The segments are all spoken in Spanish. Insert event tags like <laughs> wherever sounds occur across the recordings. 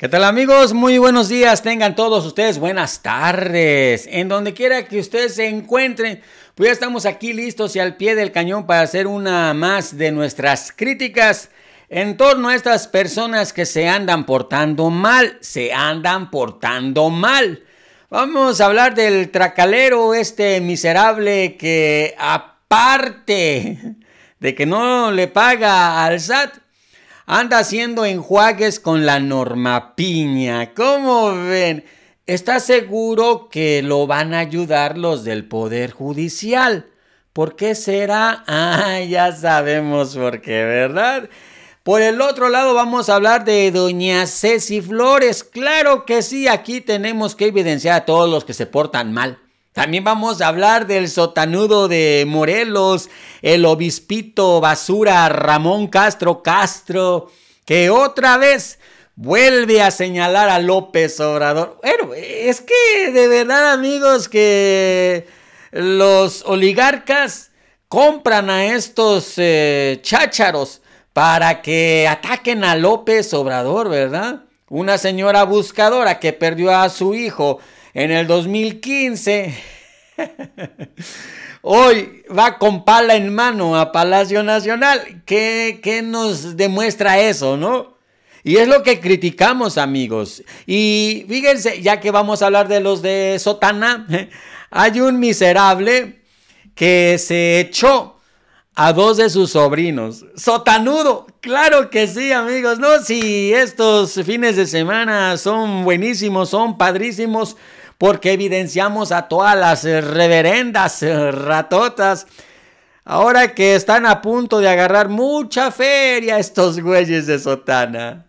¿Qué tal amigos? Muy buenos días, tengan todos ustedes buenas tardes. En donde quiera que ustedes se encuentren, pues ya estamos aquí listos y al pie del cañón para hacer una más de nuestras críticas en torno a estas personas que se andan portando mal, se andan portando mal. Vamos a hablar del tracalero, este miserable que aparte de que no le paga al SAT, anda haciendo enjuagues con la norma piña. ¿Cómo ven? Está seguro que lo van a ayudar los del Poder Judicial. ¿Por qué será? <laughs> Ah, ya sabemos por qué, ¿verdad? Por el otro lado vamos a hablar de doña Ceci Flores. Claro que sí, aquí tenemos que evidenciar a todos los que se portan mal. También vamos a hablar del sotanudo de Morelos, el obispito basura Ramón Castro Castro, que otra vez vuelve a señalar a López Obrador. Bueno, es que de verdad amigos que los oligarcas compran a estos eh, chácharos para que ataquen a López Obrador, ¿verdad? Una señora buscadora que perdió a su hijo en el 2015. <laughs> Hoy va con pala en mano a Palacio Nacional. ¿Qué, nos demuestra eso, no? Y es lo que criticamos, amigos. Y fíjense, ya que vamos a hablar de los de Sotana, <laughs> hay un miserable que se echó a dos de sus sobrinos. Sotanudo, claro que sí, amigos. No, si estos fines de semana son buenísimos, son padrísimos porque evidenciamos a todas las eh, reverendas eh, ratotas. Ahora que están a punto de agarrar mucha feria estos güeyes de sotana.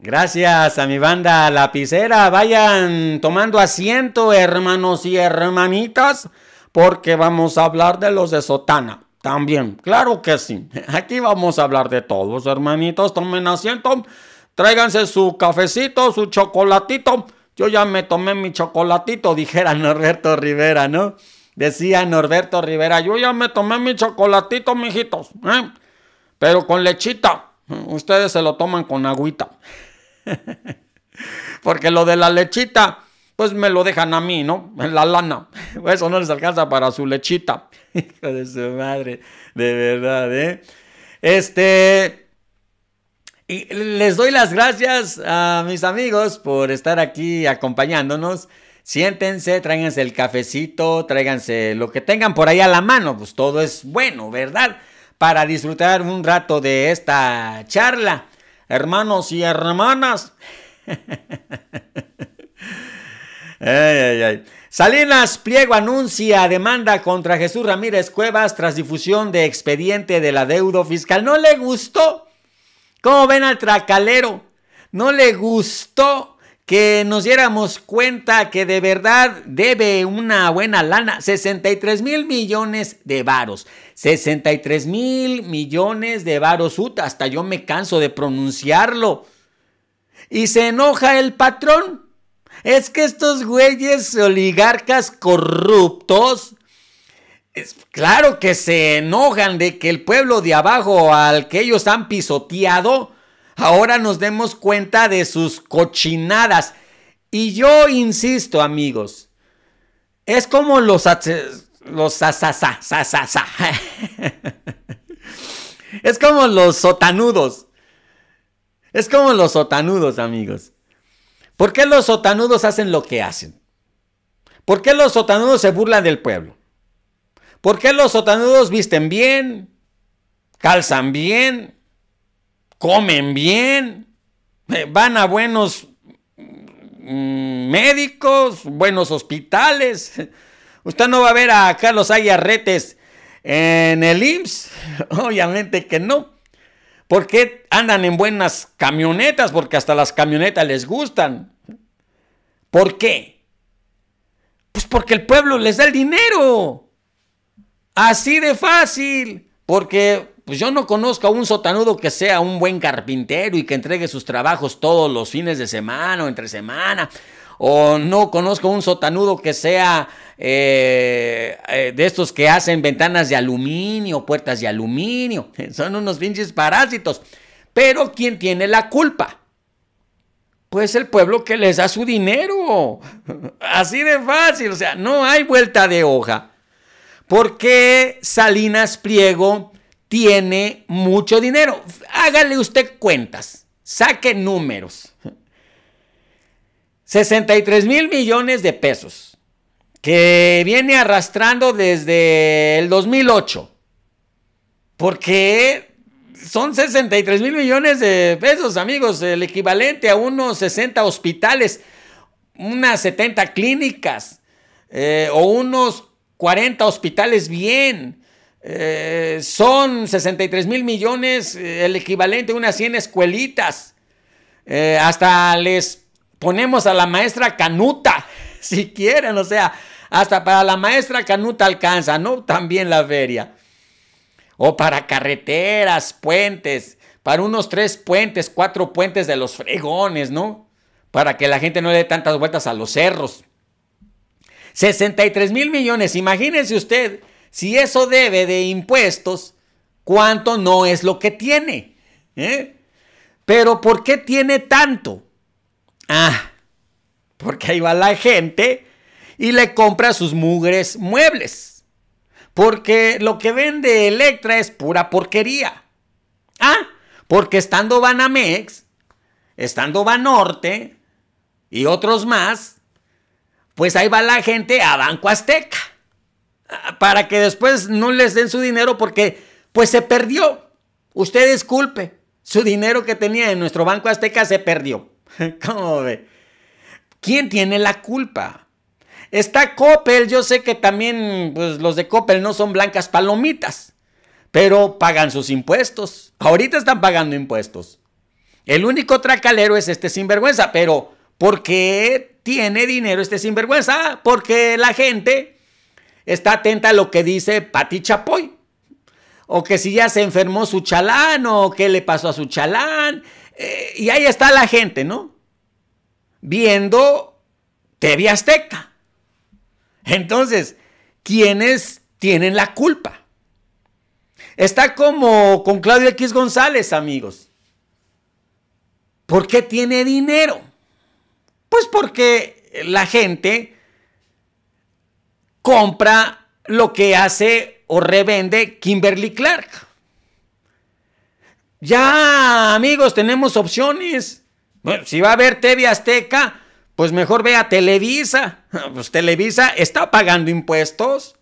Gracias a mi banda lapicera. Vayan tomando asiento, hermanos y hermanitas porque vamos a hablar de los de Sotana. También, claro que sí. <laughs> Aquí vamos a hablar de todos, hermanitos. Tomen asiento, tráiganse su cafecito, su chocolatito. Yo ya me tomé mi chocolatito, dijera <laughs> Norberto Rivera, ¿no? Decía Norberto Rivera, yo ya me tomé mi chocolatito, mijitos, ¿eh? pero con lechita. ¿eh? Ustedes se lo toman con agüita. <laughs> Porque lo de la lechita pues me lo dejan a mí, ¿no? <laughs> la lana. <laughs> Eso no les alcanza para su lechita. <laughs> Hijo de su madre, de verdad, ¿eh? Este. Y les doy las gracias a mis amigos por estar aquí acompañándonos. Siéntense, tráiganse el cafecito, tráiganse lo que tengan por ahí a la mano, pues todo es bueno, ¿verdad? Para disfrutar un rato de esta charla. Hermanos y hermanas. Salinas Pliego anuncia demanda contra Jesús Ramírez Cuevas tras difusión de expediente de la deuda fiscal. No le gustó. ¿Cómo ven al tracalero? No le gustó que nos diéramos cuenta que de verdad debe una buena lana. 63 mil millones de varos. 63 mil millones de varos. Hasta yo me canso de pronunciarlo. Y se enoja el patrón es que estos güeyes oligarcas corruptos, es, claro que se enojan de que el pueblo de abajo al que ellos han pisoteado, ahora nos demos cuenta de sus cochinadas. Y yo insisto, amigos, es como los los <laughs> es como los sotanudos. Es como los sotanudos, amigos. ¿Por qué los sotanudos hacen lo que hacen? ¿Por qué los sotanudos se burlan del pueblo? ¿Por qué los sotanudos visten bien? ¿Calzan bien? ¿Comen bien? Eh, ¿Van a buenos mm, médicos? ¿Buenos hospitales? <laughs> Usted no va a ver a Carlos Ayarretes en el IMSS. <laughs> Obviamente que no. ¿Por qué andan en buenas camionetas? Porque hasta las camionetas les gustan. ¿Por qué? Pues porque el pueblo les da el dinero. Así de fácil. Porque pues, yo no conozco a un sotanudo que sea un buen carpintero y que entregue sus trabajos todos los fines de semana o entre semana. O no conozco a un sotanudo que sea eh, eh, de estos que hacen ventanas de aluminio, puertas de aluminio. <laughs> Son unos pinches parásitos. Pero ¿quién tiene la culpa? pues el pueblo que les da su dinero. Así de fácil, o sea, no hay vuelta de hoja. Porque Salinas Pliego tiene mucho dinero? Hágale usted cuentas, saque números. 63 mil millones de pesos que viene arrastrando desde el 2008. Porque son 63 mil millones de pesos, amigos, el equivalente a unos 60 hospitales, unas 70 clínicas eh, o unos 40 hospitales bien. Eh, son 63 mil millones, eh, el equivalente a unas 100 escuelitas. hasta les ponemos a la maestra Canuta, <laughs> si quieren, o sea, hasta para la maestra Canuta alcanza, ¿no? También la feria o para carreteras, puentes, para unos tres puentes, cuatro puentes de los fregones, ¿no? Para que la gente no le dé tantas vueltas a los cerros. 63 mil millones, imagínense usted, si eso debe de impuestos, ¿cuánto no es lo que tiene? ¿Eh? Pero ¿por qué tiene tanto? Ah, porque ahí va la gente y le compra sus mugres muebles. Porque lo que vende Electra es pura porquería. Ah, porque estando Banamex, estando Banorte y otros más, pues ahí va la gente a Banco Azteca. Ah, para que después no les den su dinero porque pues se perdió. Usted culpe. su dinero que tenía en nuestro Banco Azteca se perdió. <laughs> ¿Cómo ve? ¿Quién tiene la culpa? Está Coppel, yo sé que también pues, los de Coppel no son blancas palomitas, pero pagan sus impuestos. Ahorita están pagando impuestos. El único tracalero es este sinvergüenza, pero ¿por qué tiene dinero este sinvergüenza? Ah, porque la gente está atenta a lo que dice Pati Chapoy. O que si ya se enfermó su chalán, o qué le pasó a su chalán. Eh, y ahí está la gente, ¿no? Viendo TV Azteca. Entonces, ¿quiénes tienen la culpa? Está como con Claudio X González, amigos. ¿Por qué tiene dinero? Pues porque la gente compra lo que hace o revende Kimberly Clark. Ya, amigos, tenemos opciones. Bueno, si va a haber TV Azteca, pues mejor vea Televisa. <laughs> Pues Televisa está pagando impuestos.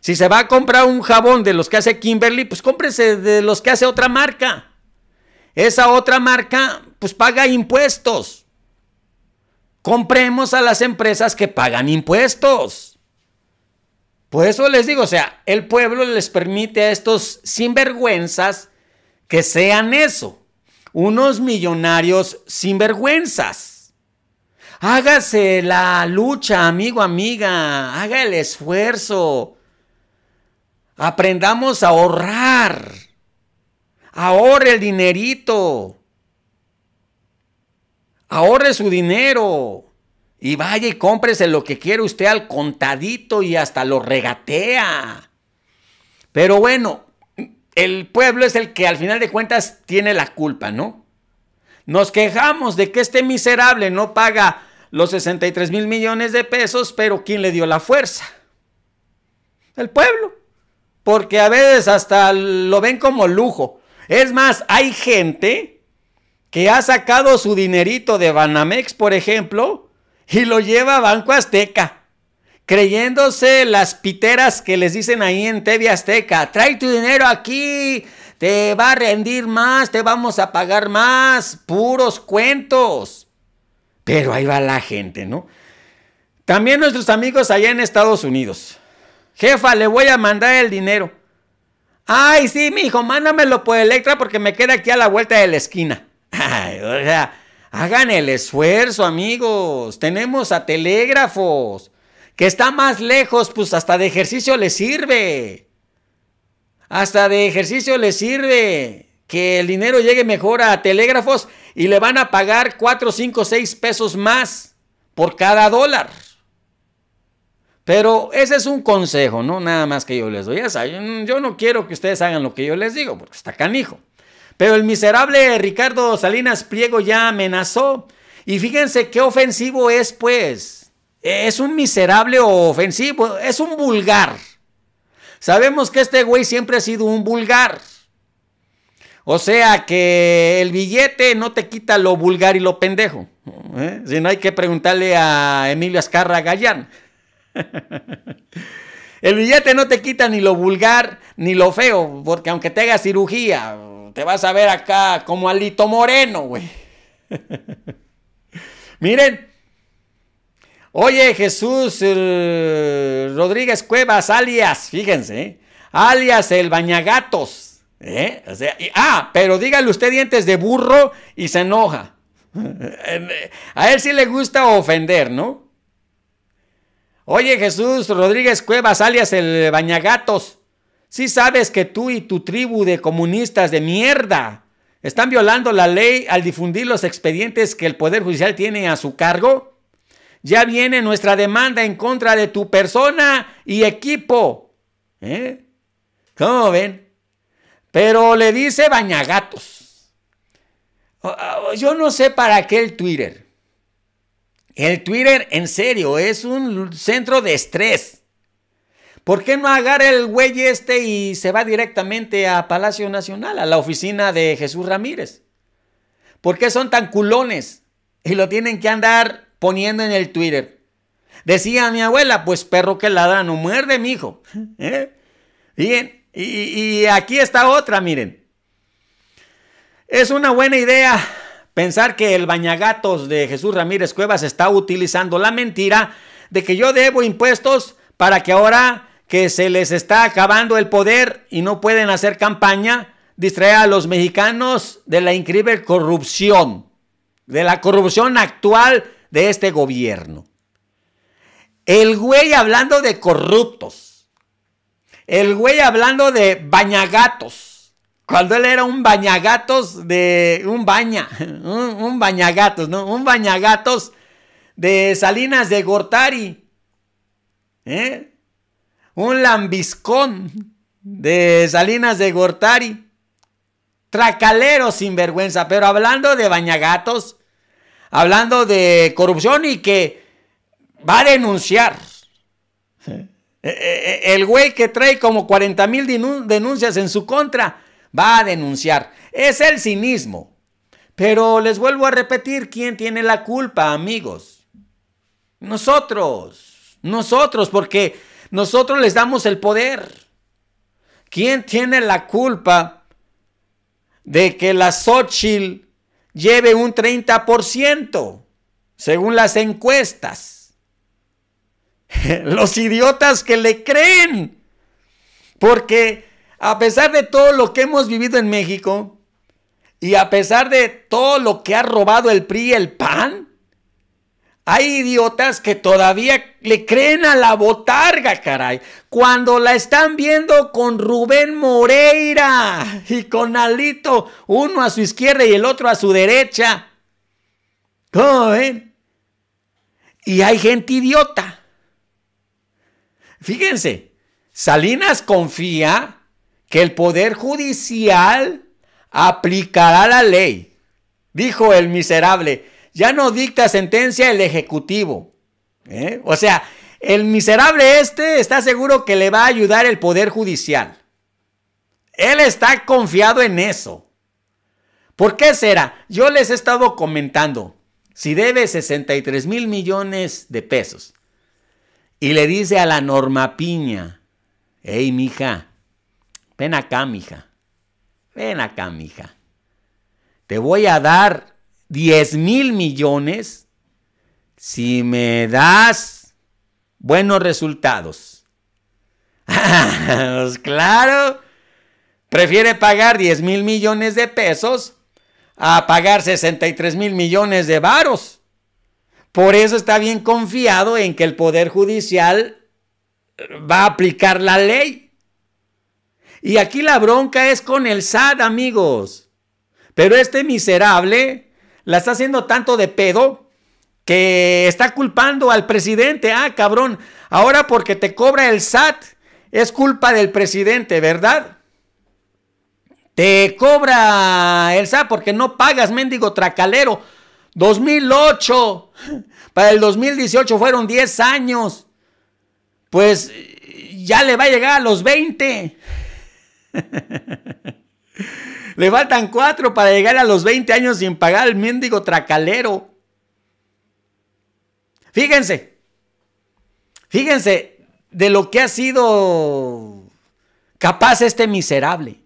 Si se va a comprar un jabón de los que hace Kimberly, pues cómprese de los que hace otra marca. Esa otra marca, pues paga impuestos. Compremos a las empresas que pagan impuestos. Por eso les digo, o sea, el pueblo les permite a estos sinvergüenzas que sean eso, unos millonarios sinvergüenzas. Hágase la lucha, amigo, amiga. Haga el esfuerzo. Aprendamos a ahorrar. Ahorre el dinerito. Ahorre su dinero. Y vaya y cómprese lo que quiere usted al contadito y hasta lo regatea. Pero bueno, el pueblo es el que al final de cuentas tiene la culpa, ¿no? Nos quejamos de que este miserable no paga los 63 mil millones de pesos, pero ¿quién le dio la fuerza? El pueblo. Porque a veces hasta lo ven como lujo. Es más, hay gente que ha sacado su dinerito de Banamex, por ejemplo, y lo lleva a Banco Azteca, creyéndose las piteras que les dicen ahí en TV Azteca. Trae tu dinero aquí, te va a rendir más, te vamos a pagar más. Puros cuentos. Pero ahí va la gente, ¿no? También nuestros amigos allá en Estados Unidos. Jefa, le voy a mandar el dinero. Ay, sí, mi hijo, mándamelo por Electra porque me queda aquí a la vuelta de la esquina. <laughs> o sea, hagan el esfuerzo, amigos. Tenemos a telégrafos. Que está más lejos, pues hasta de ejercicio le sirve. Hasta de ejercicio le sirve que el dinero llegue mejor a telégrafos y le van a pagar 4, 5, 6 pesos más por cada dólar. Pero ese es un consejo, ¿no? Nada más que yo les doy. yo no quiero que ustedes hagan lo que yo les digo, porque está canijo. Pero el miserable Ricardo Salinas Pliego ya amenazó. Y fíjense qué ofensivo es, pues. Es un miserable o ofensivo, es un vulgar. Sabemos que este güey siempre ha sido un vulgar. O sea que el billete no te quita lo vulgar y lo pendejo. ¿eh? Si no hay que preguntarle a Emilio Azcarra Gallán. <laughs> El billete no te quita ni lo vulgar ni lo feo, porque aunque te cirugía, te vas a ver acá como Alito Moreno, güey. <laughs> Miren. Oye, Jesús Rodríguez Cuevas, alias, fíjense, ¿eh? alias el Bañagatos, ¿Eh? sea, ah, pero dígale usted dientes de burro y se enoja. <laughs> A él sí le gusta ofender, ¿no? Oye, Jesús Rodríguez Cuevas, alias el Bañagatos, si sabes que tú y tu tribu de comunistas de mierda están violando la ley al difundir los expedientes que el Poder Judicial tiene a su cargo. Ya viene nuestra demanda en contra de tu persona y equipo. ¿Eh? ¿Cómo ven? Pero le dice bañagatos. Yo no sé para qué el Twitter. El Twitter, en serio, es un centro de estrés. ¿Por qué no agarra el güey este y se va directamente a Palacio Nacional, a la oficina de Jesús Ramírez? ¿Por qué son tan culones y lo tienen que andar poniendo en el Twitter? Decía mi abuela, pues perro que ladra no muerde, mijo. <laughs> ¿Eh? Bien, y, aquí está otra, miren. Es una buena idea pensar que el bañagatos de Jesús Ramírez Cuevas está utilizando la mentira de que yo debo impuestos para que ahora que se les está acabando el poder y no pueden hacer campaña, distraer a los mexicanos de la increíble corrupción, de la corrupción actual de este gobierno. El güey hablando de corruptos. El güey hablando de bañagatos. Cuando él era un bañagatos de. Un baña. <laughs> Un, bañagatos, ¿no? Un bañagatos de Salinas de Gortari. ¿Eh? Un lambiscón de Salinas de Gortari. Tracalero sin vergüenza. Pero hablando de bañagatos. Hablando de corrupción y que va a denunciar. ¿sí? <laughs> Eh, eh, eh, el güey que trae como 40 mil denuncias en su contra va a denunciar. Es el cinismo. Pero les vuelvo a repetir, ¿quién tiene la culpa, amigos? Nosotros, nosotros, porque nosotros les damos el poder. ¿Quién tiene la culpa de que la Xochitl lleve un 30%, según las encuestas? <laughs> los idiotas que le creen. Porque a pesar de todo lo que hemos vivido en México y a pesar de todo lo que ha robado el PRI y el PAN, hay idiotas que todavía le creen a la botarga, caray. Cuando la están viendo con Rubén Moreira <laughs> y con Alito, uno a su izquierda y el otro a su derecha. ¿Cómo Y hay gente idiota Fíjense, Salinas confía que el Poder Judicial aplicará la ley. Dijo el miserable, ya no dicta sentencia el Ejecutivo. ¿eh? O sea, el miserable este está seguro que le va a ayudar el Poder Judicial. Él está confiado en eso. ¿Por qué será? Yo les he estado comentando, si debe 63 mil millones de pesos, y le dice a la Norma Piña, hey mija, ven acá mija, ven acá mija, te voy a dar 10 mil millones si me das buenos resultados. <laughs> Pues claro, prefiere pagar 10 mil millones de pesos a pagar 63 mil millones de varos. Por eso está bien confiado en que el Poder Judicial eh, va a aplicar la ley. Y aquí la bronca es con el SAT, amigos. Pero este miserable la está haciendo tanto de pedo que está culpando al presidente. Ah, cabrón, ahora porque te cobra el SAT es culpa del presidente, ¿verdad? Te cobra el SAT porque no pagas, mendigo tracalero. 2008. Para el 2018 fueron 10 años. Pues ya le va a llegar a los 20. <laughs> le faltan 4 para llegar a los 20 años sin pagar el mendigo tracalero. Fíjense. Fíjense de lo que ha sido capaz este miserable.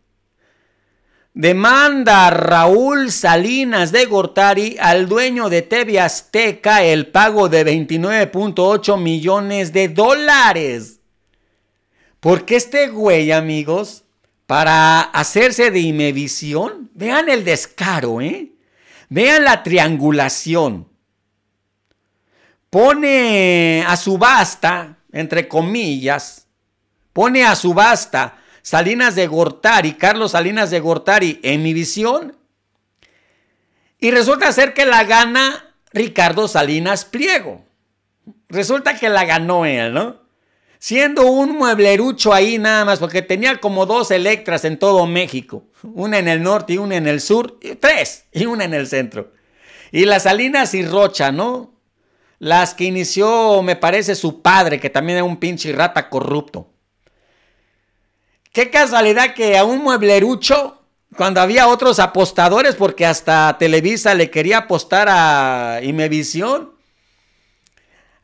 Demanda Raúl Salinas de Gortari al dueño de TV Azteca el pago de 29.8 millones de dólares. Porque este güey, amigos, para hacerse de imedición. vean el descaro, ¿eh? Vean la triangulación. Pone a subasta, entre comillas, pone a subasta Salinas de Gortari, Carlos Salinas de Gortari, en mi visión. Y resulta ser que la gana Ricardo Salinas Pliego. Resulta que la ganó él, ¿no? Siendo un mueblerucho ahí nada más, porque tenía como dos electras en todo México. Una en el norte y una en el sur. Y tres, y una en el centro. Y las Salinas y Rocha, ¿no? Las que inició, me parece, su padre, que también era un pinche rata corrupto. Qué casualidad que a un mueblerucho, cuando había otros apostadores, porque hasta Televisa le quería apostar a Imevisión,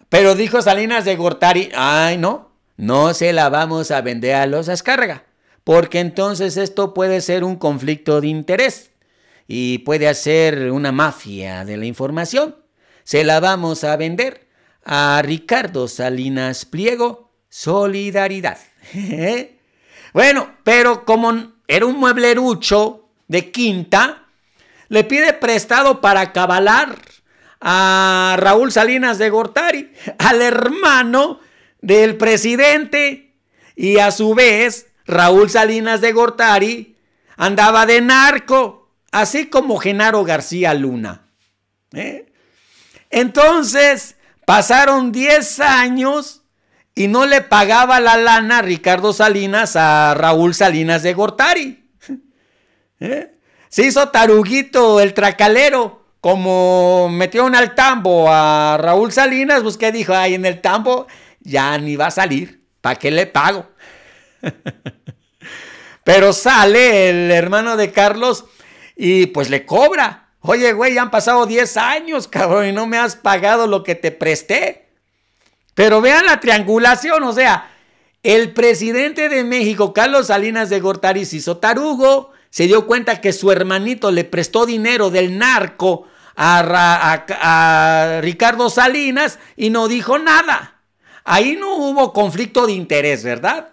pero dijo Salinas de Gortari, ay no, no se la vamos a vender a los Ascarga, porque entonces esto puede ser un conflicto de interés y puede hacer una mafia de la información. Se la vamos a vender a Ricardo Salinas Pliego, Solidaridad. <laughs> ¿Eh? Bueno, pero como era un mueblerucho de quinta, le pide prestado para cabalar a Raúl Salinas de Gortari, al hermano del presidente, y a su vez Raúl Salinas de Gortari andaba de narco, así como Genaro García Luna. ¿eh? Entonces, pasaron 10 años y no le pagaba la lana Ricardo Salinas a Raúl Salinas de Gortari. <laughs> ¿Eh? Se hizo taruguito el tracalero. Como metió al tambo a Raúl Salinas, pues que dijo, ay, en el tambo ya ni va a salir, ¿para qué le pago? <laughs> Pero sale el hermano de Carlos y pues le cobra. Oye, güey, ya han pasado 10 años, cabrón, y no me has pagado lo que te presté. Pero vean la triangulación, o sea, el presidente de México, Carlos Salinas de Gortari, se se dio cuenta que su hermanito le prestó dinero del narco a, Ricardo Salinas y no dijo nada. Ahí no hubo conflicto de interés, ¿verdad?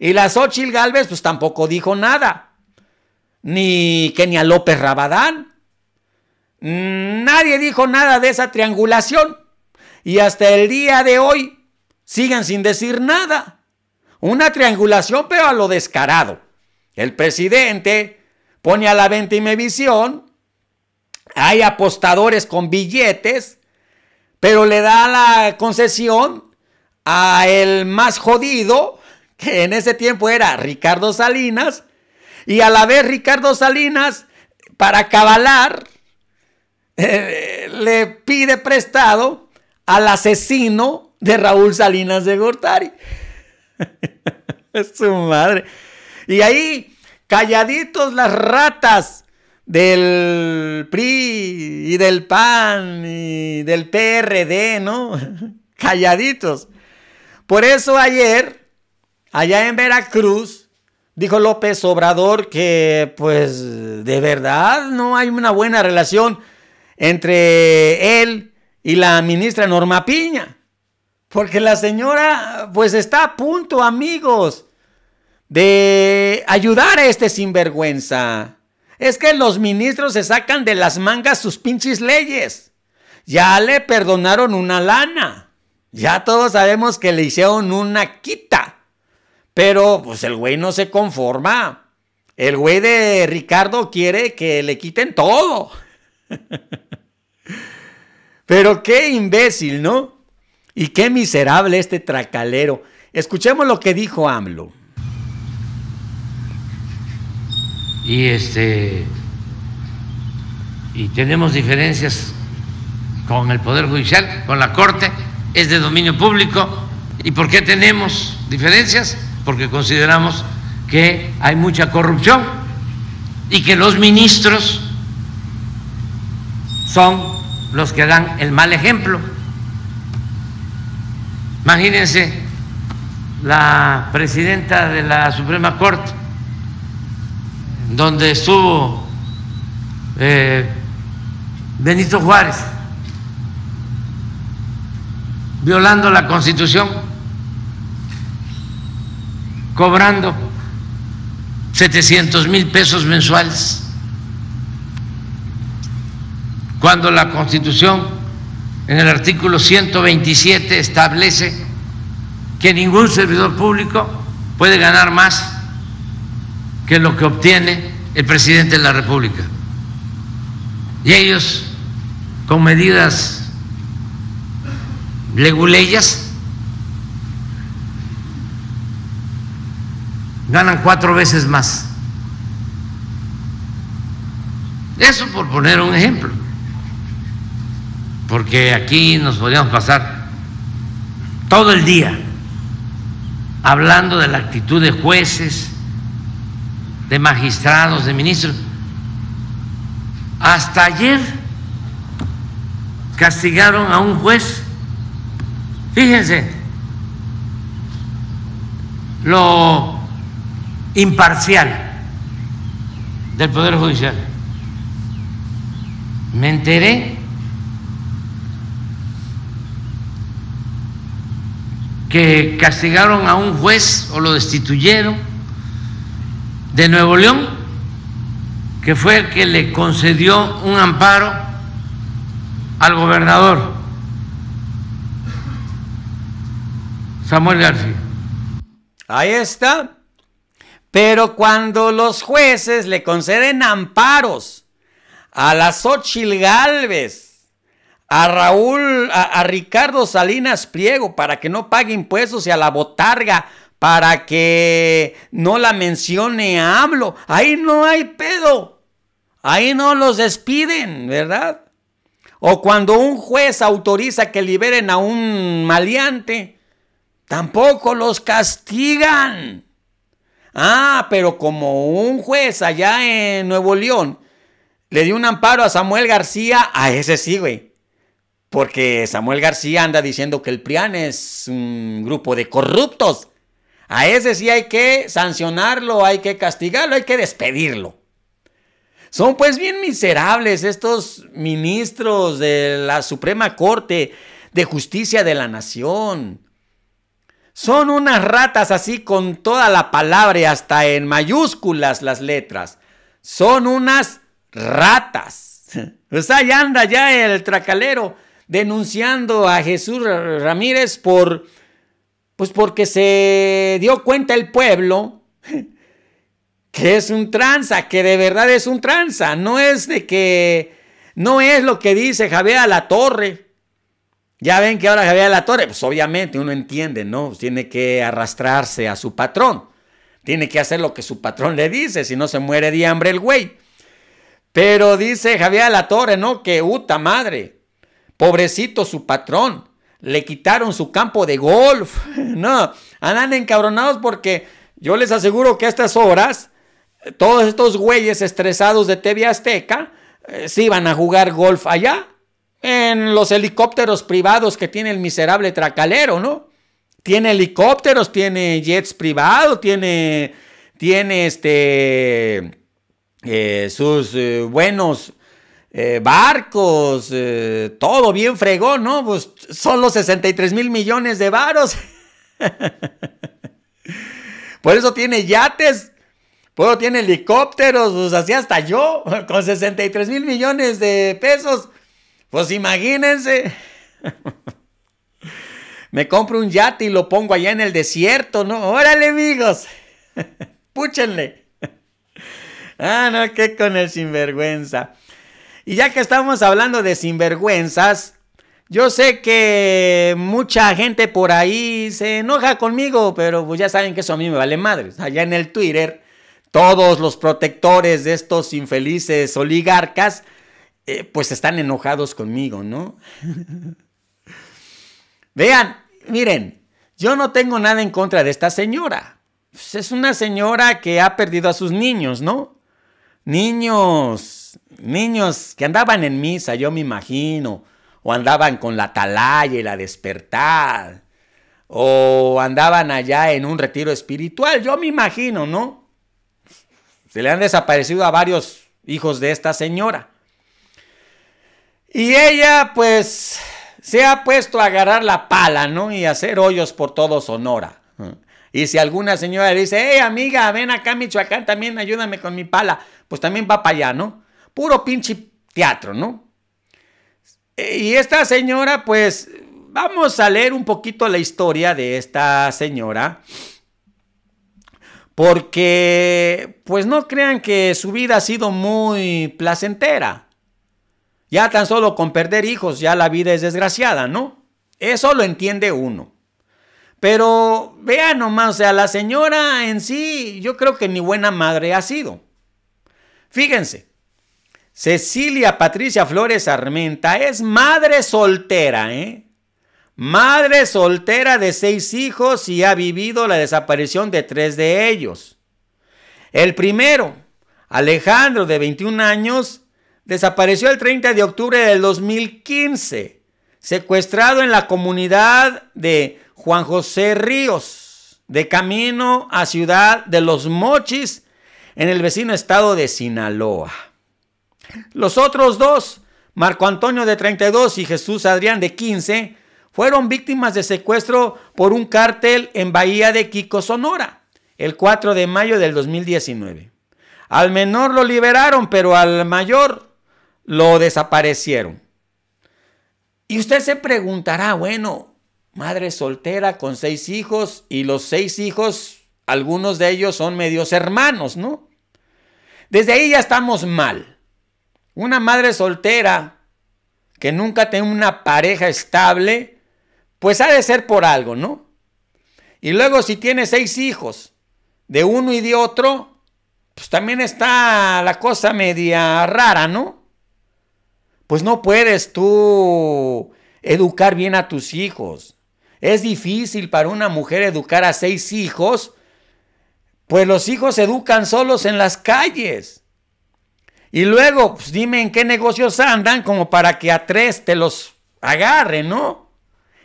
Y las Xochitl Galvez, pues tampoco dijo nada. Ni Kenia López Rabadán. Nadie dijo nada de esa triangulación y hasta el día de hoy siguen sin decir nada. Una triangulación, pero a lo descarado. El presidente pone a la venta visión. hay apostadores con billetes, pero le da la concesión a el más jodido, que en ese tiempo era Ricardo Salinas, y a la vez Ricardo Salinas, para cabalar, <laughs> eh, le pide prestado al asesino de Raúl Salinas de Gortari. <laughs> es Su madre. Y ahí, calladitos las ratas del PRI y del PAN y del PRD, ¿no? <laughs> Calladitos. Por eso ayer, allá en Veracruz, dijo López Obrador que pues de verdad no hay una buena relación entre él y la ministra Norma Piña. Porque la señora pues está a punto, amigos, de ayudar a este sinvergüenza. Es que los ministros se sacan de las mangas sus pinches leyes. Ya le perdonaron una lana. Ya todos sabemos que le hicieron una quita. Pero pues el güey no se conforma. El güey de Ricardo quiere que le quiten todo. <laughs> Pero qué imbécil, ¿no? Y qué miserable este tracalero. Escuchemos lo que dijo AMLO. Y este y tenemos diferencias con el poder judicial, con la corte, es de dominio público. ¿Y por qué tenemos diferencias? Porque consideramos que hay mucha corrupción y que los ministros son los que dan el mal ejemplo. Imagínense la presidenta de la Suprema Corte, donde estuvo eh, Benito Juárez, violando la Constitución, cobrando 700 mil pesos mensuales cuando la Constitución en el artículo 127 establece que ningún servidor público puede ganar más que lo que obtiene el presidente de la República. Y ellos, con medidas leguleyas, ganan cuatro veces más. Eso por poner un ejemplo porque aquí nos podíamos pasar todo el día hablando de la actitud de jueces, de magistrados, de ministros. Hasta ayer castigaron a un juez. Fíjense, lo imparcial del Poder Judicial. Me enteré que castigaron a un juez o lo destituyeron de Nuevo León, que fue el que le concedió un amparo al gobernador Samuel García. Ahí está. Pero cuando los jueces le conceden amparos a las Xochil a Raúl, a, Ricardo Salinas Pliego para que no pague impuestos y a la botarga para que no la mencione a AMLO. Ahí no hay pedo. Ahí no los despiden, ¿verdad? O cuando un juez autoriza que liberen a un maleante, tampoco los castigan. Ah, pero como un juez allá en Nuevo León le dio un amparo a Samuel García, a ese sí, güey. Porque Samuel García anda diciendo que el PRIAN es un grupo de corruptos. A ese sí hay que sancionarlo, hay que castigarlo, hay que despedirlo. Son pues bien miserables estos ministros de la Suprema Corte de Justicia de la Nación. Son unas ratas así con toda la palabra y hasta en mayúsculas las letras. Son unas ratas. pues <laughs> ahí ya anda ya el tracalero denunciando a Jesús Ramírez por, pues porque se dio cuenta el pueblo <laughs> que es un tranza, que de verdad es un tranza, no es de que, no es lo que dice Javier a la torre. Ya ven que ahora Javier la Torre, pues obviamente uno entiende, ¿no? Pues tiene que arrastrarse a su patrón. Tiene que hacer lo que su patrón le dice, si no se muere de hambre el güey. Pero dice Javier la Torre, ¿no? Que uta madre. Pobrecito su patrón. Le quitaron su campo de golf. <laughs> No, andan encabronados porque yo les aseguro que a estas horas, eh, todos estos güeyes estresados de TV Azteca, eh, sí van a jugar golf allá, en los helicópteros privados que tiene el miserable tracalero, ¿no? Tiene helicópteros, tiene jets privados, tiene, tiene este, eh, sus buenos eh, barcos, eh, todo bien fregó ¿no? Pues son los 63 mil millones de varos. <laughs> Por eso tiene yates, por eso tiene helicópteros, pues así hasta yo, <laughs> con 63 mil millones de pesos. Pues imagínense. <laughs> Me compro un yate y lo pongo allá en el desierto, ¿no? Órale, amigos. Púchenle. Ah, no, que con el sinvergüenza. Y ya que estamos hablando de sinvergüenzas, yo sé que mucha gente por ahí se enoja conmigo, pero pues ya saben que eso a mí me vale madre. Allá en el Twitter, todos los protectores de estos infelices oligarcas, eh, pues están enojados conmigo, ¿no? <laughs> Vean, miren, yo no tengo nada en contra de esta señora. Pues, es una señora que ha perdido a sus niños, ¿no? Niños, niños que andaban en misa, yo me imagino, o andaban con la atalaya y la despertar, o andaban allá en un retiro espiritual, yo me imagino, ¿no? Se le han desaparecido a varios hijos de esta señora. Y ella, pues, se ha puesto a agarrar la pala, ¿no? Y hacer hoyos por todo Sonora. Y si alguna señora dice, hey amiga, ven acá Michoacán, también ayúdame con mi pala pues también va para allá, ¿no? Puro pinche teatro, ¿no? E, y esta señora, pues vamos a leer un poquito la historia de esta señora. Porque, pues no crean que su vida ha sido muy placentera. Ya tan solo con perder hijos, ya la vida es desgraciada, ¿no? Eso lo entiende uno. Pero vean nomás, o sea, la señora en sí, yo creo que ni buena madre ha sido. Fíjense, Cecilia Patricia Flores Armenta es madre soltera, ¿eh? Madre soltera de seis hijos y ha vivido la desaparición de tres de ellos. El primero, Alejandro, de 21 años, desapareció el 30 de octubre del 2015, secuestrado en la comunidad de Juan José Ríos, de camino a Ciudad de los Mochis, en el vecino estado de Sinaloa. Los otros dos, Marco Antonio de 32 y Jesús Adrián de 15, fueron víctimas de secuestro por un cártel en Bahía de Quico, Sonora, el 4 de mayo del 2019. Al menor lo liberaron, pero al mayor lo desaparecieron. Y usted se preguntará, bueno, madre soltera con seis hijos y los seis hijos algunos de ellos son medios hermanos, ¿no? Desde ahí ya estamos mal. Una madre soltera que nunca tiene una pareja estable, pues ha de ser por algo, ¿no? Y luego si tiene seis hijos de uno y de otro, pues también está la cosa media rara, ¿no? Pues no puedes tú educar bien a tus hijos. Es difícil para una mujer educar a seis hijos pues los hijos se educan solos en las calles. Y luego, pues dime en qué negocios andan como para que a tres te los agarre, ¿no?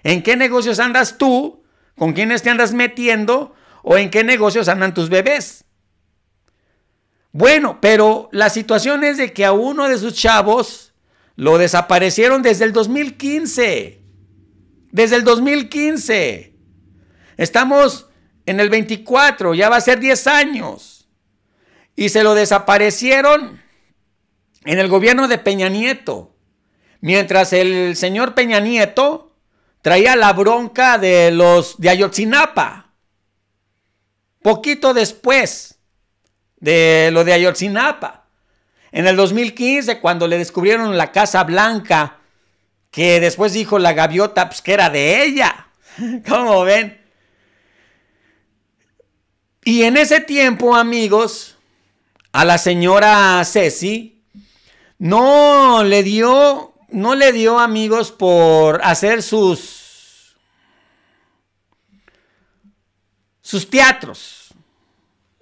¿En qué negocios andas tú? ¿Con quiénes te andas metiendo? ¿O en qué negocios andan tus bebés? Bueno, pero la situación es de que a uno de sus chavos lo desaparecieron desde el 2015. Desde el 2015. Estamos en el 24, ya va a ser 10 años. Y se lo desaparecieron en el gobierno de Peña Nieto. Mientras el señor Peña Nieto traía la bronca de los de Ayotzinapa. Poquito después de lo de Ayotzinapa. En el 2015, cuando le descubrieron la Casa Blanca, que después dijo la gaviota pues, que era de ella. <laughs> ¿Cómo ven? Y en ese tiempo, amigos, a la señora Ceci no le dio, no le dio amigos por hacer sus, sus teatros,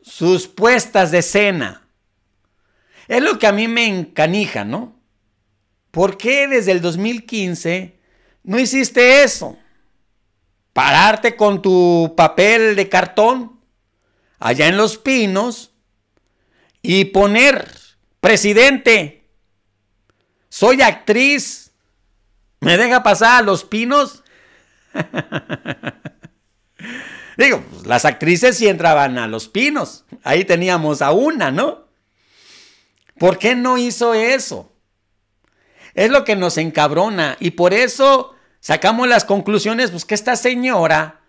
sus puestas de escena. Es lo que a mí me encanija, ¿no? ¿Por qué desde el 2015 no hiciste eso? Pararte con tu papel de cartón allá en Los Pinos y poner, presidente, soy actriz, ¿me deja pasar a Los Pinos? <laughs> Digo, pues, las actrices sí entraban a Los Pinos, ahí teníamos a una, ¿no? ¿Por qué no hizo eso? Es lo que nos encabrona y por eso sacamos las conclusiones, pues que esta señora,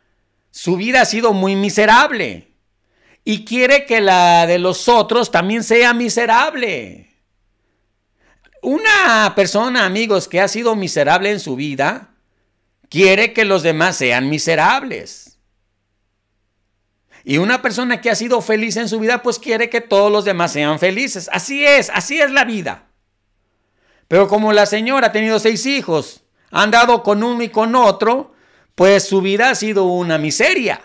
su vida ha sido muy miserable y quiere que la de los otros también sea miserable. Una persona, amigos, que ha sido miserable en su vida, quiere que los demás sean miserables. Y una persona que ha sido feliz en su vida, pues quiere que todos los demás sean felices. Así es, así es la vida. Pero como la señora ha tenido seis hijos, ha andado con uno y con otro, pues su vida ha sido una miseria.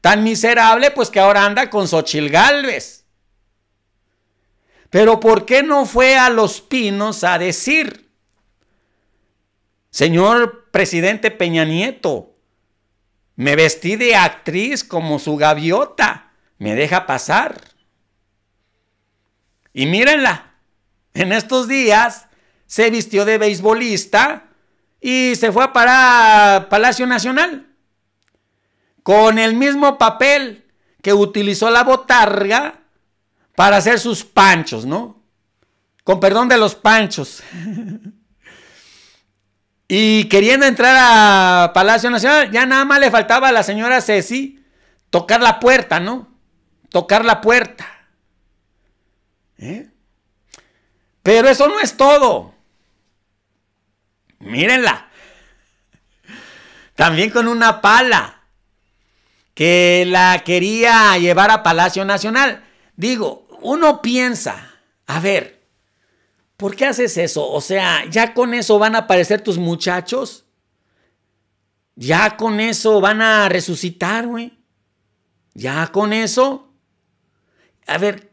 Tan miserable, pues que ahora anda con Xochil Galvez. Pero ¿por qué no fue a los pinos a decir, señor presidente Peña Nieto, me vestí de actriz como su gaviota, me deja pasar? Y mírenla, en estos días se vistió de beisbolista y se fue para Palacio Nacional con el mismo papel que utilizó la botarga para hacer sus panchos, ¿no? Con perdón de los panchos. <laughs> y queriendo entrar a Palacio Nacional, ya nada más le faltaba a la señora Ceci tocar la puerta, ¿no? Tocar la puerta. ¿Eh? Pero eso no es todo. Mírenla. También con una pala que la quería llevar a Palacio Nacional. Digo, uno piensa, a ver, ¿por qué haces eso? O sea, ¿ya con eso van a aparecer tus muchachos? ¿Ya con eso van a resucitar, güey? ¿Ya con eso? A ver,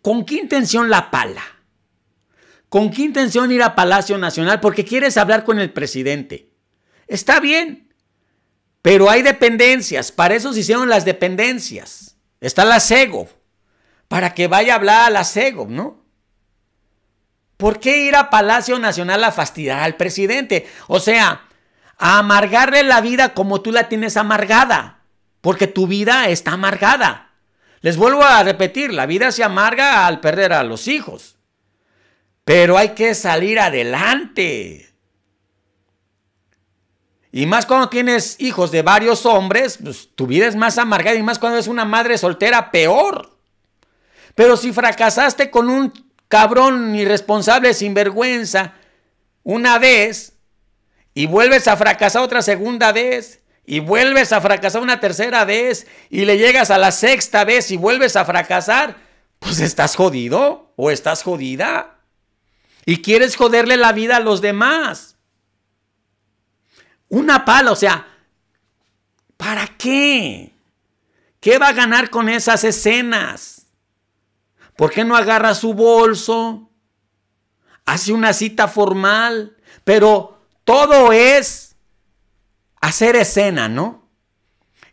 ¿con qué intención la pala? ¿Con qué intención ir a Palacio Nacional? Porque quieres hablar con el presidente. Está bien, pero hay dependencias, para eso se hicieron las dependencias. Está la SEGO, para que vaya a hablar a la SEGO, ¿no? ¿Por qué ir a Palacio Nacional a fastidiar al presidente? O sea, a amargarle la vida como tú la tienes amargada, porque tu vida está amargada. Les vuelvo a repetir, la vida se amarga al perder a los hijos, pero hay que salir adelante. Y más cuando tienes hijos de varios hombres, pues, tu vida es más amargada y más cuando es una madre soltera, peor. Pero si fracasaste con un cabrón irresponsable, sinvergüenza, una vez, y vuelves a fracasar otra segunda vez, y vuelves a fracasar una tercera vez, y le llegas a la sexta vez y vuelves a fracasar, pues estás jodido o estás jodida. Y quieres joderle la vida a los demás. Una pala, o sea, ¿para qué? ¿Qué va a ganar con esas escenas? ¿Por qué no agarra su bolso? Hace una cita formal, pero todo es hacer escena, ¿no?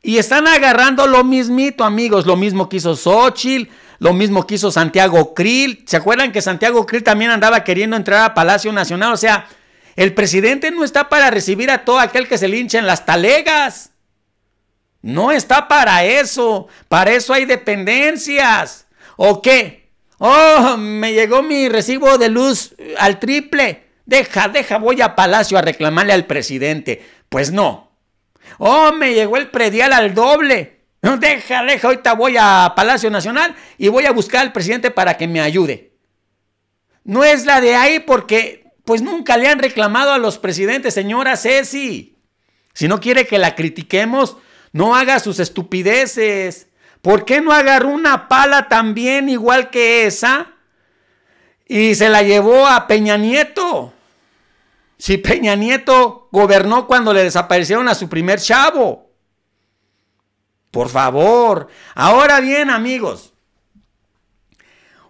Y están agarrando lo mismito, amigos, lo mismo que hizo Xochitl, lo mismo que hizo Santiago Krill. ¿Se acuerdan que Santiago Krill también andaba queriendo entrar a Palacio Nacional? O sea, el presidente no está para recibir a todo aquel que se lincha en las talegas. No está para eso. Para eso hay dependencias. ¿O qué? Oh, me llegó mi recibo de luz al triple. Deja, deja, voy a Palacio a reclamarle al presidente. Pues no. Oh, me llegó el predial al doble. Deja, deja, ahorita voy a Palacio Nacional y voy a buscar al presidente para que me ayude. No es la de ahí porque pues nunca le han reclamado a los presidentes, señora Ceci. Si no quiere que la critiquemos, no haga sus estupideces. ¿Por qué no agarró una pala también igual que esa? Y se la llevó a Peña Nieto. Si Peña Nieto gobernó cuando le desaparecieron a su primer chavo. Por favor. Ahora bien, amigos.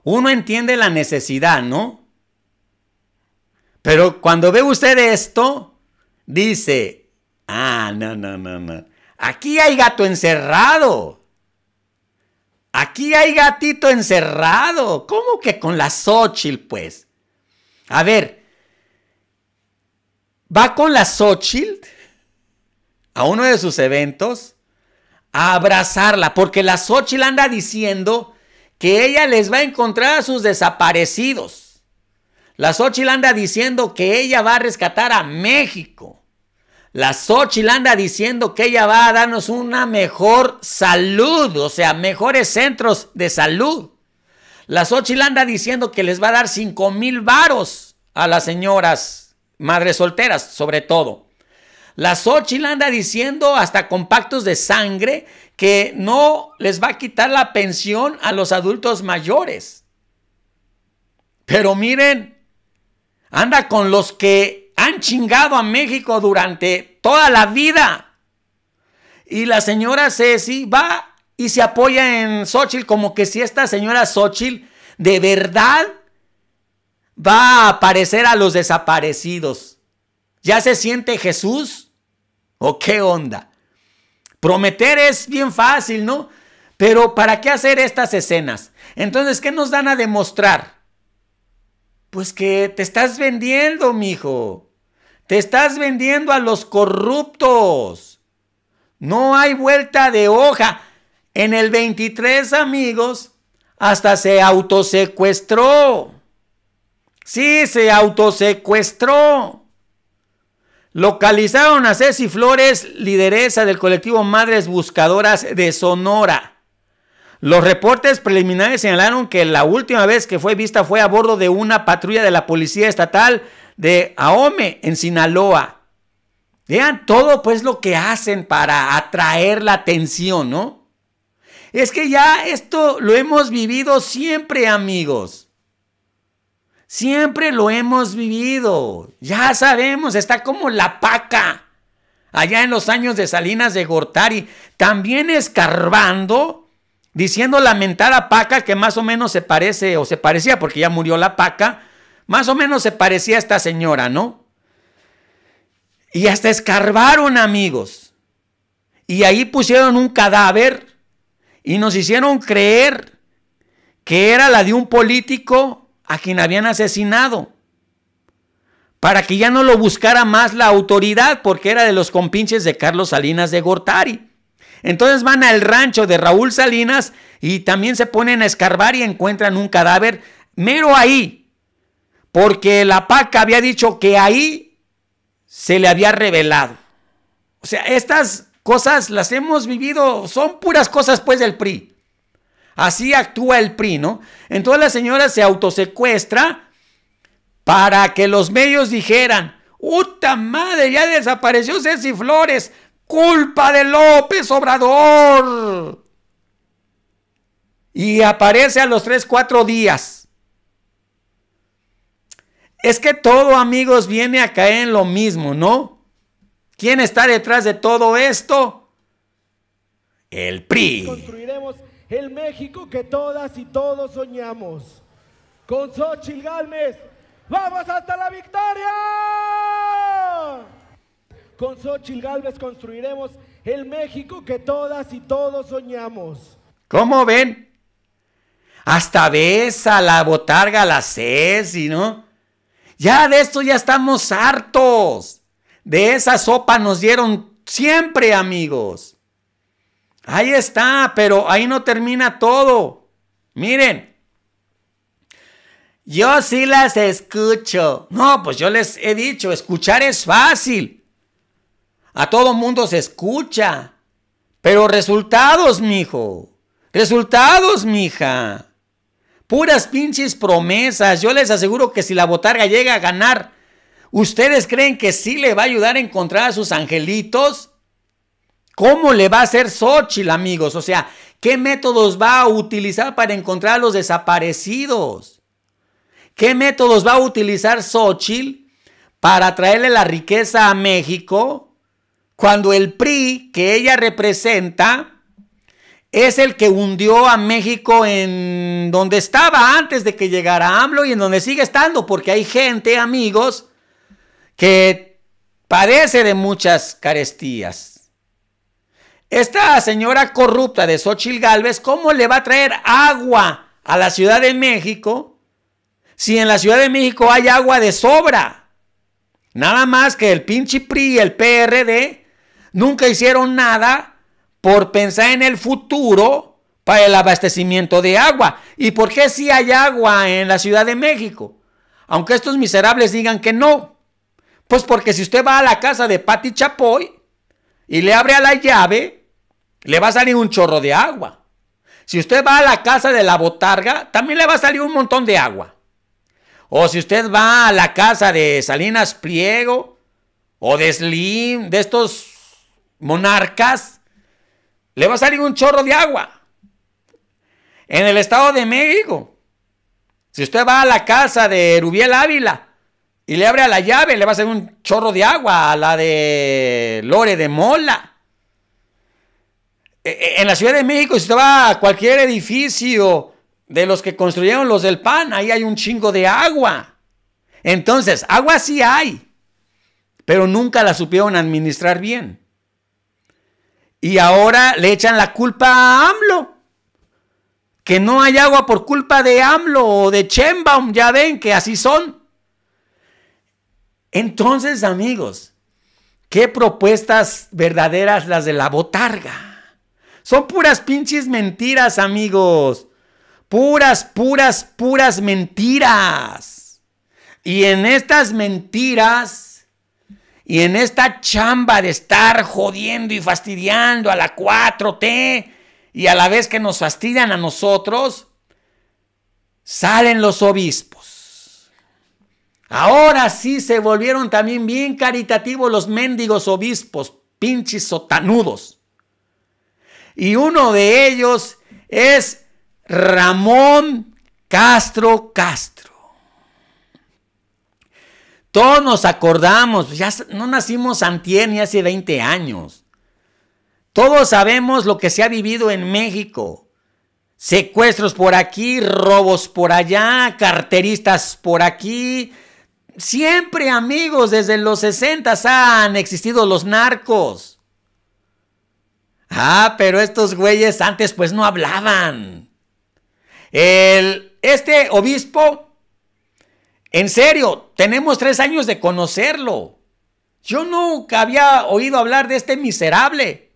Uno entiende la necesidad, ¿no? Pero cuando ve usted esto, dice, ah, no, no, no, no. Aquí hay gato encerrado. Aquí hay gatito encerrado. ¿Cómo que con la Xochitl, pues? A ver, va con la Xochitl a uno de sus eventos a abrazarla, porque la Xochitl anda diciendo que ella les va a encontrar a sus desaparecidos. La Xochitl diciendo que ella va a rescatar a México. La Xochitl diciendo que ella va a darnos una mejor salud, o sea, mejores centros de salud. La Xochitl diciendo que les va a dar 5 mil varos a las señoras, madres solteras sobre todo. La Xochitl diciendo hasta con pactos de sangre que no les va a quitar la pensión a los adultos mayores. Pero miren, Anda con los que han chingado a México durante toda la vida. Y la señora Ceci va y se apoya en Xochitl, como que si esta señora Xochitl de verdad va a aparecer a los desaparecidos. ¿Ya se siente Jesús? ¿O qué onda? Prometer es bien fácil, ¿no? Pero ¿para qué hacer estas escenas? Entonces, ¿qué nos dan a demostrar? Pues que te estás vendiendo, mijo. Te estás vendiendo a los corruptos. No hay vuelta de hoja. En el 23, amigos, hasta se autosecuestró. Sí, se autosecuestró. Localizaron a Ceci Flores, lideresa del colectivo Madres Buscadoras de Sonora. Los reportes preliminares señalaron que la última vez que fue vista fue a bordo de una patrulla de la Policía Estatal de Ahome en Sinaloa. Vean todo pues lo que hacen para atraer la atención, ¿no? Es que ya esto lo hemos vivido siempre, amigos. Siempre lo hemos vivido. Ya sabemos, está como la paca. Allá en los años de Salinas de Gortari, también escarbando diciendo lamentar a Paca, que más o menos se parece o se parecía, porque ya murió la Paca, más o menos se parecía a esta señora, ¿no? Y hasta escarbaron amigos. Y ahí pusieron un cadáver y nos hicieron creer que era la de un político a quien habían asesinado. Para que ya no lo buscara más la autoridad, porque era de los compinches de Carlos Salinas de Gortari. Entonces van al rancho de Raúl Salinas y también se ponen a escarbar y encuentran un cadáver mero ahí, porque la paca había dicho que ahí se le había revelado. O sea, estas cosas las hemos vivido, son puras cosas pues del PRI. Así actúa el PRI, ¿no? Entonces la señora se autosecuestra para que los medios dijeran, ¡Uta madre! Ya desapareció Ceci Flores culpa de López Obrador. Y aparece a los 3, 4 días. Es que todo, amigos, viene a caer en lo mismo, ¿no? ¿Quién está detrás de todo esto? El PRI. Construiremos el México que todas y todos soñamos. Con Xochitl Galmes, ¡vamos hasta la victoria! Con Xochitl Galvez construiremos el México que todas y todos soñamos. ¿Cómo ven? Hasta a la botarga la Ceci, ¿no? Ya de esto ya estamos hartos. De esa sopa nos dieron siempre, amigos. Ahí está, pero ahí no termina todo. Miren, yo sí las escucho. No, pues yo les he dicho, escuchar es fácil. A todo mundo se escucha. Pero resultados, mijo. Resultados, mija. Puras pinches promesas. Yo les aseguro que si la botarga llega a ganar, ¿ustedes creen que sí le va a ayudar a encontrar a sus angelitos? ¿Cómo le va a hacer Xochitl, amigos? O sea, ¿qué métodos va a utilizar para encontrar a los desaparecidos? ¿Qué métodos va a utilizar Xochitl para traerle la riqueza a México? cuando el PRI que ella representa es el que hundió a México en donde estaba antes de que llegara AMLO y en donde sigue estando, porque hay gente, amigos, que padece de muchas carestías. Esta señora corrupta de Xochil Gálvez, ¿cómo le va a traer agua a la Ciudad de México si en la Ciudad de México hay agua de sobra? Nada más que el pinche PRI y el PRD Nunca hicieron nada por pensar en el futuro para el abastecimiento de agua. ¿Y por qué si sí hay agua en la Ciudad de México? Aunque estos miserables digan que no. Pues porque si usted va a la casa de Pati Chapoy y le abre a la llave, le va a salir un chorro de agua. Si usted va a la casa de la botarga, también le va a salir un montón de agua. O si usted va a la casa de Salinas Pliego o de Slim, de estos monarcas, le va a salir un chorro de agua. En el Estado de México, si usted va a la casa de Rubiel Ávila y le abre a la llave, le va a salir un chorro de agua a la de Lore de Mola. E, e, en la Ciudad de México, si usted va a cualquier edificio de los que construyeron los del PAN, ahí hay un chingo de agua. Entonces, agua sí hay, pero nunca la supieron administrar bien. Y ahora le echan la culpa a AMLO. Que no hay agua por culpa de AMLO o de Chembaum. Ya ven que así son. Entonces, amigos, qué propuestas verdaderas las de la botarga. Son puras pinches mentiras, amigos. Puras, puras, puras mentiras. Y en estas mentiras y en esta chamba de estar jodiendo y fastidiando a la 4T y a la vez que nos fastidian a nosotros, salen los obispos. Ahora sí se volvieron también bien caritativos los mendigos obispos, pinches sotanudos. Y uno de ellos es Ramón Castro Castro. Todos nos acordamos, pues ya no nacimos antier ni hace 20 años. Todos sabemos lo que se ha vivido en México. Secuestros por aquí, robos por allá, carteristas por aquí. Siempre, amigos, desde los 60 han existido los narcos. Ah, pero estos güeyes antes pues no hablaban. El, este obispo en serio, tenemos tres años de conocerlo. Yo nunca había oído hablar de este miserable.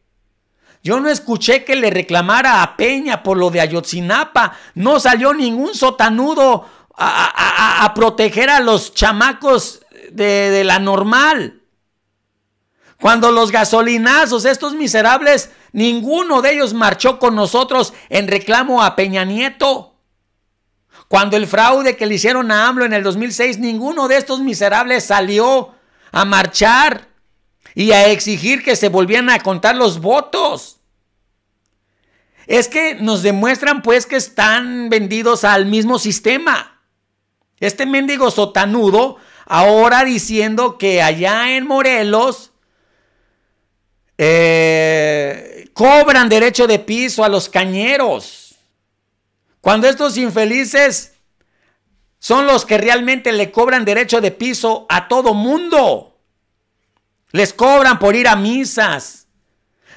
Yo no escuché que le reclamara a Peña por lo de Ayotzinapa. No salió ningún sotanudo a, proteger a los chamacos de, de la normal. Cuando los gasolinazos, estos miserables, ninguno de ellos marchó con nosotros en reclamo a Peña Nieto. Cuando el fraude que le hicieron a AMLO en el 2006, ninguno de estos miserables salió a marchar y a exigir que se volvieran a contar los votos. Es que nos demuestran pues que están vendidos al mismo sistema. Este mendigo sotanudo ahora diciendo que allá en Morelos eh, cobran derecho de piso a los cañeros. Cuando estos infelices son los que realmente le cobran derecho de piso a todo mundo. Les cobran por ir a misas.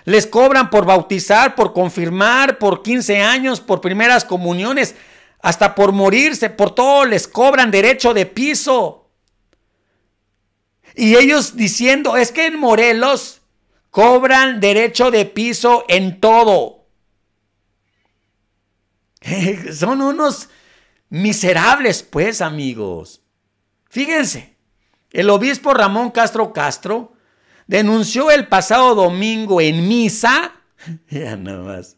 Les cobran por bautizar, por confirmar, por 15 años, por primeras comuniones, hasta por morirse, por todo les cobran derecho de piso. Y ellos diciendo, es que en Morelos cobran derecho de piso en todo. <laughs> Son unos miserables, pues, amigos. Fíjense, el obispo Ramón Castro Castro denunció el pasado domingo en misa, <laughs> ya nada más,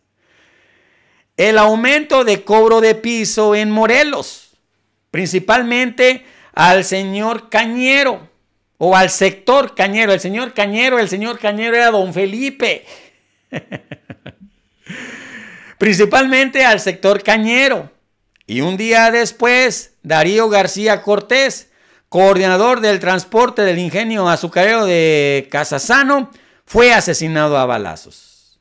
el aumento de cobro de piso en Morelos, principalmente al señor Cañero o al sector Cañero. El señor Cañero, el señor Cañero era don Felipe. <laughs> principalmente al sector cañero. Y un día después, Darío García Cortés, coordinador del transporte del ingenio azucarero de Casasano, fue asesinado a balazos.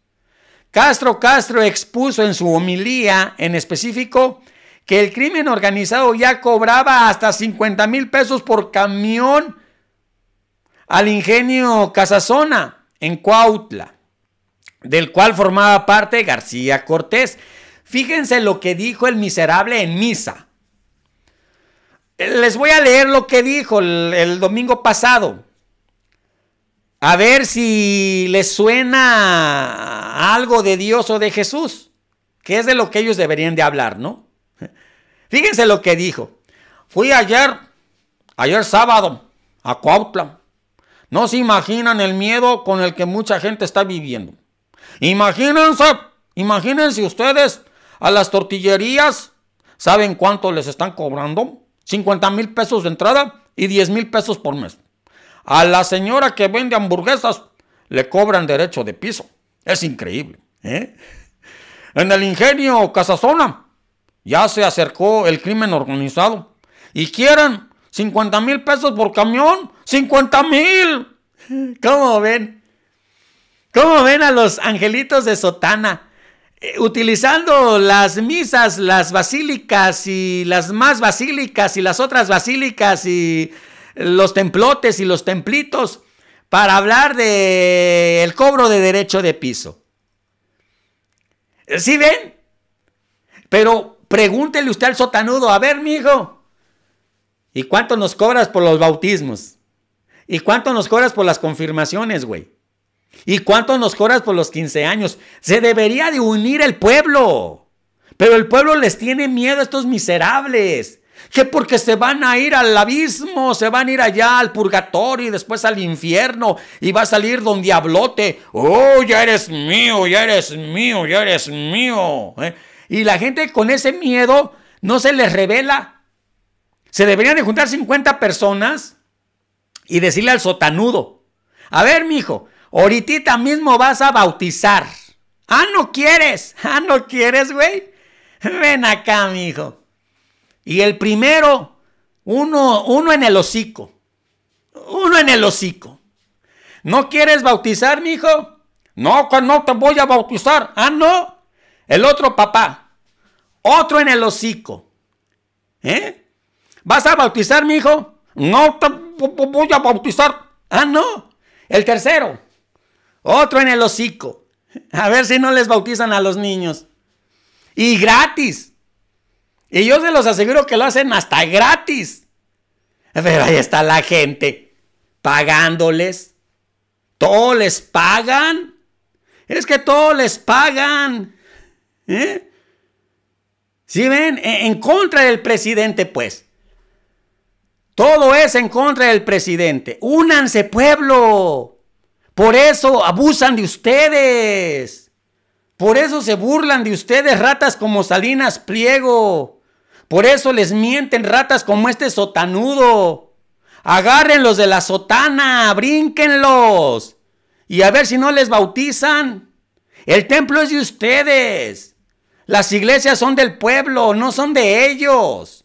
Castro Castro expuso en su homilía en específico que el crimen organizado ya cobraba hasta 50 mil pesos por camión al ingenio Casazona en Cuautla del cual formaba parte García Cortés. Fíjense lo que dijo el miserable en misa. Les voy a leer lo que dijo el, domingo pasado. A ver si les suena algo de Dios o de Jesús, que es de lo que ellos deberían de hablar, ¿no? Fíjense lo que dijo. Fui ayer, ayer sábado, a Cuautla. No se imaginan el miedo con el que mucha gente está viviendo. Imagínense, imagínense ustedes a las tortillerías, ¿saben cuánto les están cobrando? 50 mil pesos de entrada y 10 mil pesos por mes. A la señora que vende hamburguesas le cobran derecho de piso. Es increíble. ¿eh? En el ingenio Casazona ya se acercó el crimen organizado y quieren 50 mil pesos por camión. 50 mil. ¿Cómo ven? ¿Cómo ven a los angelitos de sotana? Eh, utilizando las misas, las basílicas y las más basílicas y las otras basílicas y los templotes y los templitos para hablar de el cobro de derecho de piso. Eh, ¿Sí ven? Pero pregúntele usted al sotanudo, a ver, mijo, ¿y cuánto nos cobras por los bautismos? ¿Y cuánto nos cobras por las confirmaciones, güey? ¿Y cuánto nos cobras por los 15 años? Se debería de unir el pueblo. Pero el pueblo les tiene miedo a estos miserables. Que porque se van a ir al abismo, se van a ir allá al purgatorio y después al infierno y va a salir don Diablote. Oh, ya eres mío, ya eres mío, ya eres mío. ¿eh? Y la gente con ese miedo no se les revela. Se deberían de juntar 50 personas y decirle al sotanudo. A ver, mijo, Ahorita mismo vas a bautizar. Ah, no quieres. <laughs> Ah, no quieres, güey. Ven acá, mijo. Y el primero, uno, uno en el hocico. Uno en el hocico. ¿No quieres bautizar, mijo? No, no te voy a bautizar. Ah, no. El otro papá. Otro en el hocico. ¿Eh? ¿Vas a bautizar, mijo? No te voy a bautizar. Ah, no. El tercero. Otro en el hocico. A ver si no les bautizan a los niños. Y gratis. Y yo se los aseguro que lo hacen hasta gratis. Pero ahí está la gente pagándoles. Todo les pagan. Es que todo les pagan. ¿Eh? ¿Sí ven? E, en contra del presidente, pues. Todo es en contra del presidente. Únanse, pueblo. Por eso abusan de ustedes. Por eso se burlan de ustedes ratas como Salinas Pliego. Por eso les mienten ratas como este sotanudo. Agárrenlos de la sotana, brínquenlos. Y a ver si no les bautizan. El templo es de ustedes. Las iglesias son del pueblo, no son de ellos.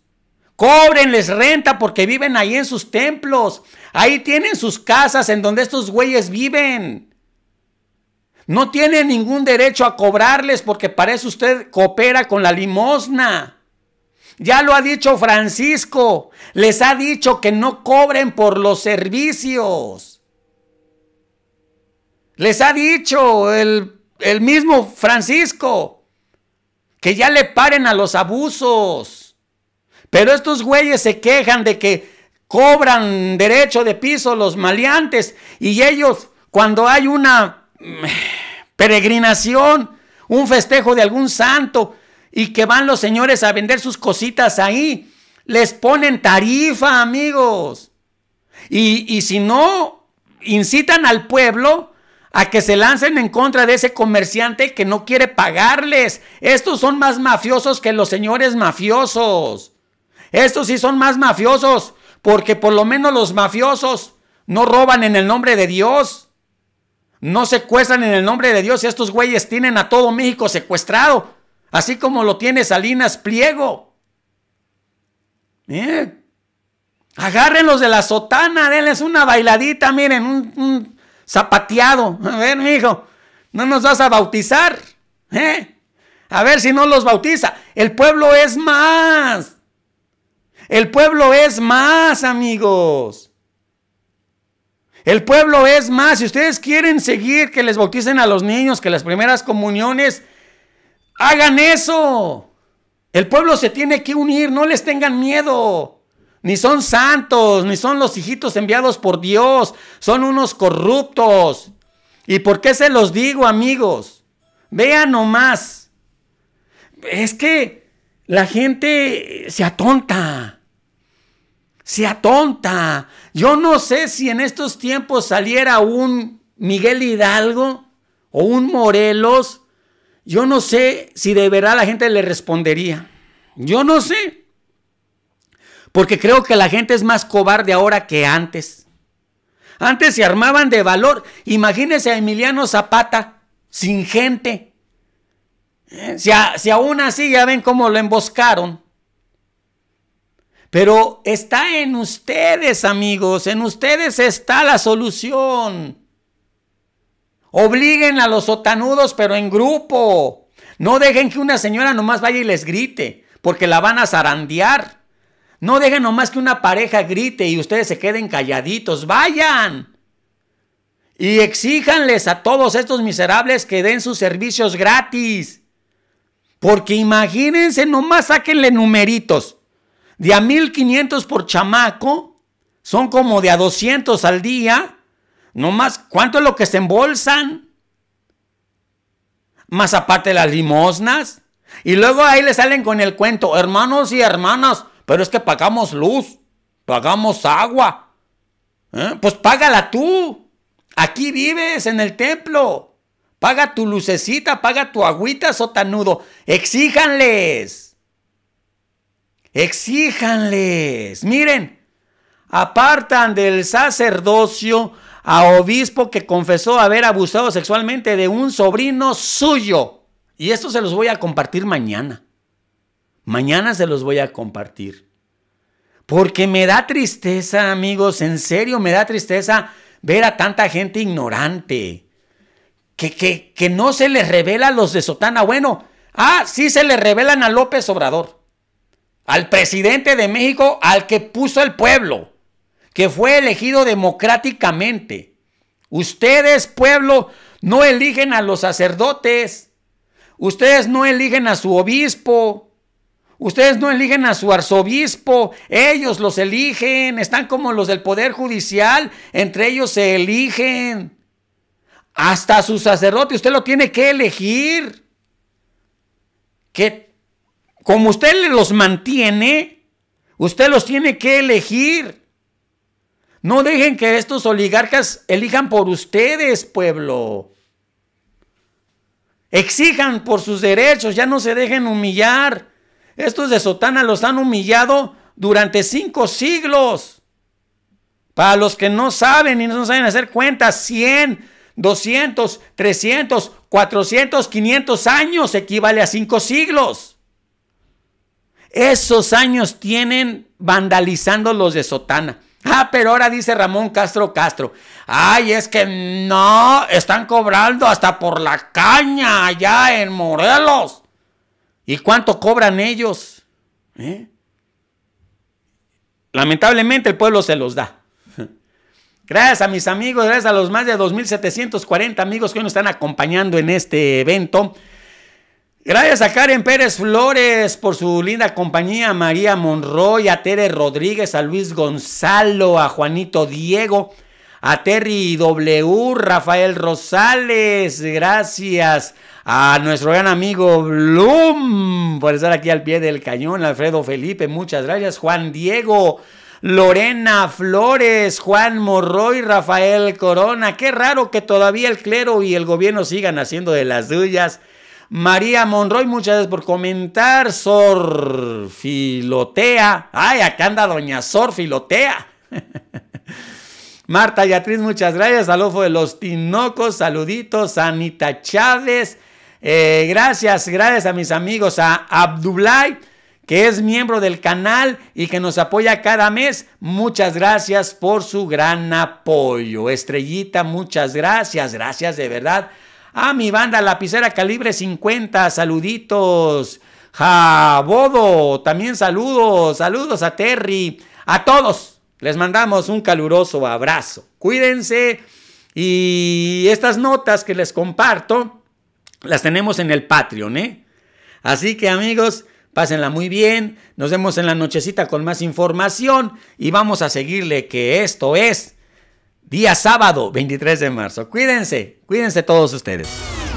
Cóbrenles renta porque viven ahí en sus templos. Ahí tienen sus casas en donde estos güeyes viven. No tienen ningún derecho a cobrarles porque parece usted coopera con la limosna. Ya lo ha dicho Francisco. Les ha dicho que no cobren por los servicios. Les ha dicho el, el mismo Francisco que ya le paren a los abusos. Pero estos güeyes se quejan de que cobran derecho de piso los maleantes y ellos cuando hay una mm, peregrinación, un festejo de algún santo y que van los señores a vender sus cositas ahí, les ponen tarifa, amigos. Y, si no, incitan al pueblo a que se lancen en contra de ese comerciante que no quiere pagarles. Estos son más mafiosos que los señores mafiosos. Estos sí son más mafiosos, porque por lo menos los mafiosos no roban en el nombre de Dios. No secuestran en el nombre de Dios. Estos güeyes tienen a todo México secuestrado, así como lo tiene Salinas Pliego. ¿Eh? Agárrenlos de la sotana, denles una bailadita, miren, un, zapateado. A ver, mijo, no nos vas a bautizar. ¿eh? A ver si no los bautiza. El pueblo es más. El pueblo es más, amigos. El pueblo es más. Si ustedes quieren seguir que les bauticen a los niños, que las primeras comuniones, hagan eso. El pueblo se tiene que unir, no les tengan miedo. Ni son santos, ni son los hijitos enviados por Dios, son unos corruptos. ¿Y por qué se los digo, amigos? Vean nomás. Es que la gente se atonta sea tonta. Yo no sé si en estos tiempos saliera un Miguel Hidalgo o un Morelos. Yo no sé si de verdad la gente le respondería. Yo no sé. Porque creo que la gente es más cobarde ahora que antes. Antes se armaban de valor. Imagínense a Emiliano Zapata sin gente. Eh, si, si aún así ya ven cómo lo emboscaron. Pero está en ustedes, amigos, en ustedes está la solución. Obliguen a los sotanudos, pero en grupo. No dejen que una señora nomás vaya y les grite, porque la van a zarandear. No dejen nomás que una pareja grite y ustedes se queden calladitos. Vayan. Y exíjanles a todos estos miserables que den sus servicios gratis. Porque imagínense, nomás sáquenle numeritos de a 1500 por chamaco, son como de a 200 al día, no más, ¿cuánto es lo que se embolsan? Más aparte las limosnas. Y luego ahí le salen con el cuento, hermanos y hermanas, pero es que pagamos luz, pagamos agua. ¿Eh? Pues págala tú. Aquí vives en el templo. Paga tu lucecita, paga tu agüita, sotanudo. Exíjanles. Exíjanles. Miren, apartan del sacerdocio a obispo que confesó haber abusado sexualmente de un sobrino suyo. Y esto se los voy a compartir mañana. Mañana se los voy a compartir. Porque me da tristeza, amigos, en serio me da tristeza ver a tanta gente ignorante. Que, que, que no se les revela a los de Sotana. Bueno, ah, sí se les revelan a López Obrador al presidente de México al que puso el pueblo, que fue elegido democráticamente. Ustedes, pueblo, no eligen a los sacerdotes. Ustedes no eligen a su obispo. Ustedes no eligen a su arzobispo. Ellos los eligen. Están como los del Poder Judicial. Entre ellos se eligen. Hasta su sacerdote usted lo tiene que elegir. ¿Qué como usted los mantiene, usted los tiene que elegir. No dejen que estos oligarcas elijan por ustedes, pueblo. Exijan por sus derechos, ya no se dejen humillar. Estos de Sotana los han humillado durante cinco siglos. Para los que no saben y no saben hacer cuentas, 100, 200, 300, 400, 500 años equivale a cinco siglos. Esos años tienen vandalizando los de Sotana. Ah, pero ahora dice Ramón Castro Castro. Ay, es que no, están cobrando hasta por la caña allá en Morelos. ¿Y cuánto cobran ellos? ¿Eh? Lamentablemente el pueblo se los da. <laughs> Gracias a mis amigos, gracias a los más de 2.740 amigos que hoy nos están acompañando en este evento. Gracias a Karen Pérez Flores por su linda compañía, María Monroy, a Tere Rodríguez, a Luis Gonzalo, a Juanito Diego, a Terry W, Rafael Rosales, gracias a nuestro gran amigo Bloom por estar aquí al pie del cañón, Alfredo Felipe, muchas gracias, Juan Diego, Lorena Flores, Juan Morroy, Rafael Corona, qué raro que todavía el clero y el gobierno sigan haciendo de las suyas. María Monroy, muchas gracias por comentar. Sor Filotea. Ay, acá anda doña Sor Filotea. <laughs> Marta Yatriz, muchas gracias. Alofo de los Tinocos, saluditos. Anita Chávez, eh, gracias, gracias a mis amigos, a Abdulai que es miembro del canal y que nos apoya cada mes. Muchas gracias por su gran apoyo. Estrellita, muchas gracias, gracias de verdad Ah, mi banda lapicera calibre 50, saluditos. Jabodo, también saludos, saludos a Terry, a todos. Les mandamos un caluroso abrazo. Cuídense y estas notas que les comparto las tenemos en el Patreon, ¿eh? Así que amigos, pásenla muy bien. Nos vemos en la nochecita con más información y vamos a seguirle que esto es día sábado 23 de marzo. Cuídense, cuídense todos ustedes.